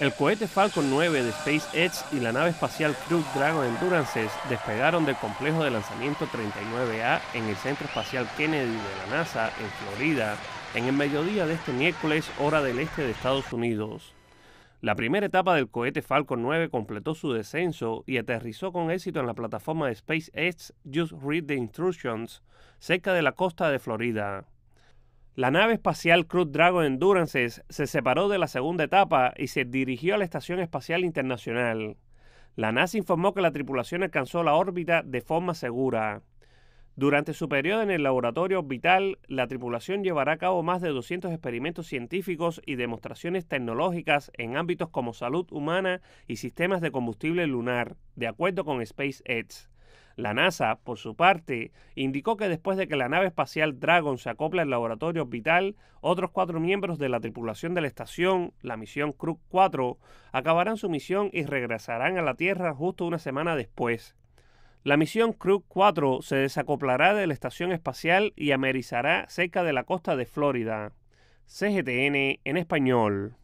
El cohete Falcon 9 de SpaceX y la nave espacial Crew Dragon Endurances despegaron del complejo de lanzamiento 39A en el Centro Espacial Kennedy de la NASA en Florida en el mediodía de este miércoles hora del este de Estados Unidos. La primera etapa del cohete Falcon 9 completó su descenso y aterrizó con éxito en la plataforma de SpaceX Just Read the Instructions cerca de la costa de Florida. La nave espacial Crew Dragon Endurances se separó de la segunda etapa y se dirigió a la Estación Espacial Internacional. La NASA informó que la tripulación alcanzó la órbita de forma segura. Durante su periodo en el laboratorio orbital, la tripulación llevará a cabo más de 200 experimentos científicos y demostraciones tecnológicas en ámbitos como salud humana y sistemas de combustible lunar, de acuerdo con SpaceX. La NASA, por su parte, indicó que después de que la nave espacial Dragon se acopla al laboratorio orbital, otros cuatro miembros de la tripulación de la estación, la misión Krug 4, acabarán su misión y regresarán a la Tierra justo una semana después. La misión Krug 4 se desacoplará de la estación espacial y amerizará cerca de la costa de Florida. CGTN en español.